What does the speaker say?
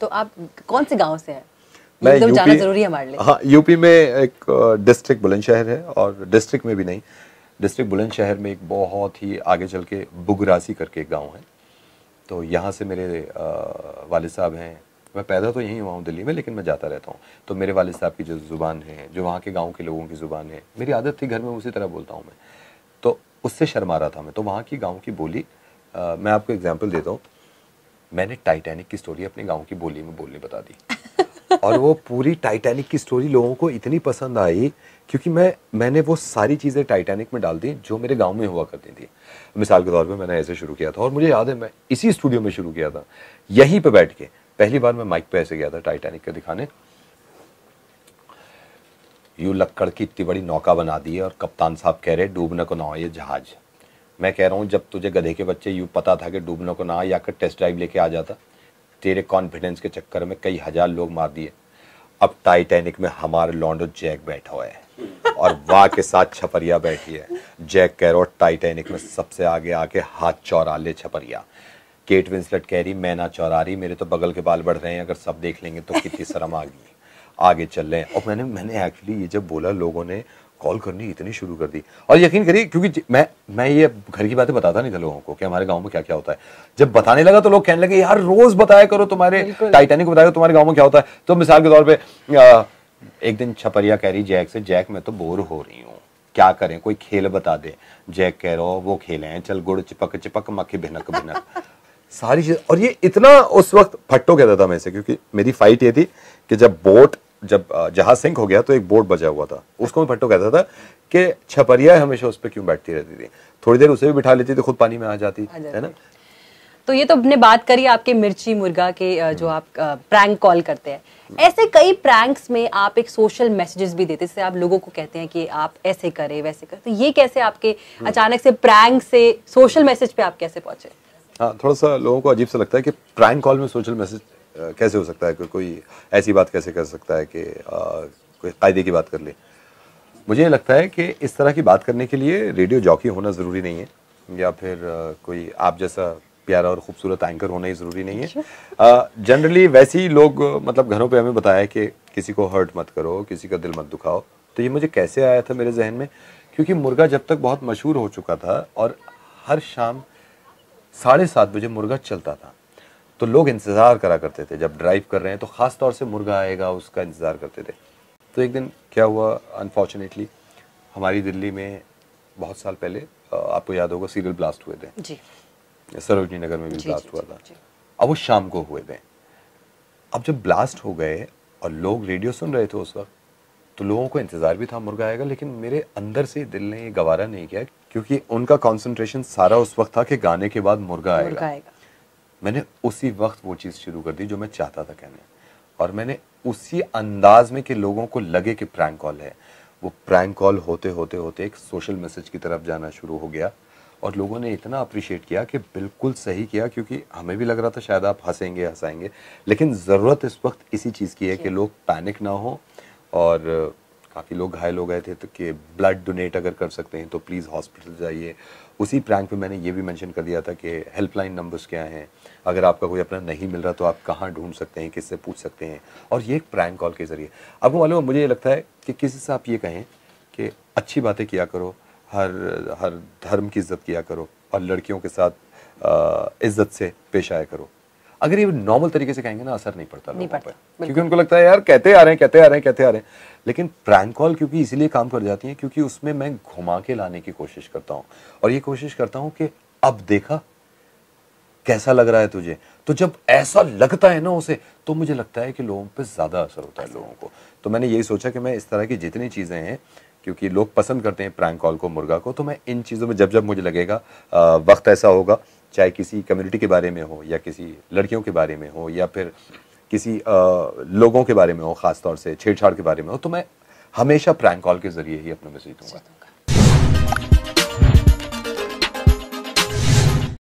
तो आप कौन से गाँव से हैं मैं यूपी जरूरी है हमारे लिए हाँ यूपी में एक डिस्ट्रिक्ट बुलंदशहर है और डिस्ट्रिक्ट में भी नहीं डिस्ट्रिक्ट बुलंदशहर में एक बहुत ही आगे चल के बुगरासी करके एक गाँव है तो यहाँ से मेरे वाले साहब हैं मैं पैदा तो यहीं हुआ हूँ दिल्ली में लेकिन मैं जाता रहता हूँ तो मेरे वाले साहब की जो ज़ुबान है जो वहाँ के गाँव के लोगों की ज़ुबान है मेरी आदत थी घर में उसी तरह बोलता हूँ मैं तो उससे शर्मा रहा था मैं तो वहाँ की गाँव की बोली मैं आपको एग्जाम्पल देता हूँ मैंने टाइटैनिक की स्टोरी अपने गांव की बोली में बोलने बता दी और वो पूरी टाइटैनिक की स्टोरी लोगों को इतनी पसंद आई क्योंकि मैं मैंने वो सारी चीज़ें टाइटैनिक में डाल दी जो मेरे गांव में हुआ करती थी मिसाल के तौर पे मैंने ऐसे शुरू किया था और मुझे याद है मैं इसी स्टूडियो में शुरू किया था यहीं पे बैठ के पहली बार मैं माइक पे ऐसे गया था टाइटैनिक का दिखाने यूँ लक्कड़ की इतनी बड़ी नौका बना दी है और कप्तान साहब कह रहे डूबने को ना हो ये जहाज़ मैं कह रहा हूँ जब तुझे गधे के बच्चे यू पता था कि डूबने को ना या कर टेस्ट ड्राइव लेके आ जाता तेरे कॉन्फिडेंस के चक्कर में कई हज़ार लोग मार दिए अब टाइटैनिक में हमारे लॉन्डो जैक बैठा हुआ है और वाह के साथ छपरिया बैठी है जैक कह रो टाइटैनिक में सबसे आगे आके हाथ चौरा ले छपरिया केट विंसलेट कह रही मैं ना चौरा रही मेरे तो बगल के बाल बढ़ रहे हैं अगर सब देख लेंगे तो कितनी शर्म आ गई आगे चल रहे हैं और मैंने मैंने एक्चुअली ये जब बोला लोगों ने कॉल करनी इतनी शुरू कर दी और यकीन करिए क्योंकि मैं मैं ये घर की बातें बताता नहीं था लोगों को कि हमारे गांव में क्या क्या होता है जब बताने लगा तो लोग कहने लगे यार रोज बताया करो तुम्हारे टाइटैनिक बताया तुम्हारे गाँव में क्या होता है तो मिसाल के तौर पर एक दिन छपरिया कह रही जैक से जैक मैं तो बोर हो रही हूँ क्या करें कोई खेल बता दे जैक कह रो वो खेले हैं चल गुड़ चिपक चिपक मक्खी भिनक भिनक सारी चीज और ये इतना उस वक्त फट्टो कहता था मैं से क्योंकि मेरी फाइट ये थी कि जब बोट जब जहाज सिंक हो गया तो एक बोर्ड बजा हुआ था उसको मैं भट्टो कहता था कि छपरिया हमेशा उस पर क्यों बैठती रहती थी थोड़ी देर उसे भी बिठा लेती तो खुद पानी में आ जाती है ना तो ये तो अपने बात करी आपके मिर्ची मुर्गा के जो आप प्रैंक कॉल करते हैं ऐसे कई प्रैंक्स में आप एक सोशल मैसेजेस भी देते जैसे आप लोगों को कहते हैं कि आप ऐसे करें वैसे करें तो ये कैसे आपके हम्म। अचानक से प्रैंक से सोशल मैसेज पे आप कैसे पहुंचे हाँ थोड़ा सा लोगों को अजीब सा लगता है कि प्रैंक कॉल में सोशल मैसेज कैसे हो सकता है को, कोई ऐसी बात कैसे कर सकता है कि कोई कायदे की बात कर ले मुझे लगता है कि इस तरह की बात करने के लिए रेडियो जॉकी होना ज़रूरी नहीं है या फिर कोई आप जैसा प्यारा और खूबसूरत एंकर होना ही ज़रूरी नहीं है जनरली अच्छा। वैसे ही लोग मतलब घरों पे हमें बताया कि किसी को हर्ट मत करो किसी का दिल मत दुखाओ तो ये मुझे कैसे आया था मेरे जहन में क्योंकि मुर्गा जब तक बहुत मशहूर हो चुका था और हर शाम साढ़े सात बजे मुर्गा चलता था तो लोग इंतज़ार करा करते थे जब ड्राइव कर रहे हैं तो ख़ास तौर से मुर्गा आएगा उसका इंतज़ार करते थे तो एक दिन क्या हुआ अनफॉर्चुनेटली हमारी दिल्ली में बहुत साल पहले आपको याद होगा सीरियल ब्लास्ट हुए थे जी सरोजनी नगर में भी जी, ब्लास्ट जी, हुआ था अब वो शाम को हुए थे अब जब ब्लास्ट हो गए और लोग रेडियो सुन रहे थे उस वक्त तो लोगों को इंतज़ार भी था मुर्गा आएगा लेकिन मेरे अंदर से दिल ने ये गवारा नहीं किया क्योंकि उनका कंसंट्रेशन सारा उस वक्त था कि गाने के बाद मुर्गा आएगा, मुर्गा आएगा। मैंने उसी वक्त वो चीज़ शुरू कर दी जो मैं चाहता था कहने और मैंने उसी अंदाज में कि लोगों को लगे कि प्रैंक कॉल है वो प्रैंक कॉल होते होते होते एक सोशल मैसेज की तरफ जाना शुरू हो गया और लोगों ने इतना अप्रिशिएट किया कि बिल्कुल सही किया क्योंकि हमें भी लग रहा था शायद आप हंसेंगे हंसाएंगे लेकिन ज़रूरत इस वक्त इसी चीज़ की है कि लोग पैनिक ना हो और काफ़ी लोग घायल हो गए थे तो कि ब्लड डोनेट अगर कर सकते हैं तो प्लीज़ हॉस्पिटल जाइए उसी प्रैंक में मैंने ये भी मेंशन कर दिया था कि हेल्पलाइन नंबर्स क्या हैं अगर आपका कोई अपना नहीं मिल रहा तो आप कहाँ ढूंढ सकते हैं किससे पूछ सकते हैं और ये एक प्रैंक कॉल के ज़रिए अब वो मालूम मुझे ये लगता है कि किसी से आप ये कहें कि अच्छी बातें किया करो हर हर धर्म की इज्जत किया करो और लड़कियों के साथ इज्जत से पेश आया करो अगर ये नॉर्मल तरीके से कहेंगे ना असर नहीं पड़ता नहीं पड़ता क्योंकि उनको लगता है यार कहते आ रहे हैं कहते आ रहे हैं कहते आ रहे हैं लेकिन प्रैंक कॉल क्योंकि इसीलिए काम कर जाती है क्योंकि उसमें मैं घुमा के लाने की कोशिश करता हूँ और ये कोशिश करता हूँ कि अब देखा कैसा लग रहा है तुझे तो जब ऐसा लगता है ना उसे तो मुझे लगता है कि लोगों पर ज़्यादा असर होता है लोगों को तो मैंने यही सोचा कि मैं इस तरह की जितनी चीज़ें हैं क्योंकि लोग पसंद करते हैं प्रैंक कॉल को मुर्गा को तो मैं इन चीज़ों में जब जब मुझे लगेगा वक्त ऐसा होगा चाहे किसी कम्युनिटी के बारे में हो या किसी लड़कियों के बारे में हो या फिर किसी आ, लोगों के बारे में हो खासतौर से छेड़छाड़ के बारे में हो तो मैं हमेशा प्रैंक कॉल के जरिए ही अपना मैसेज दूंगा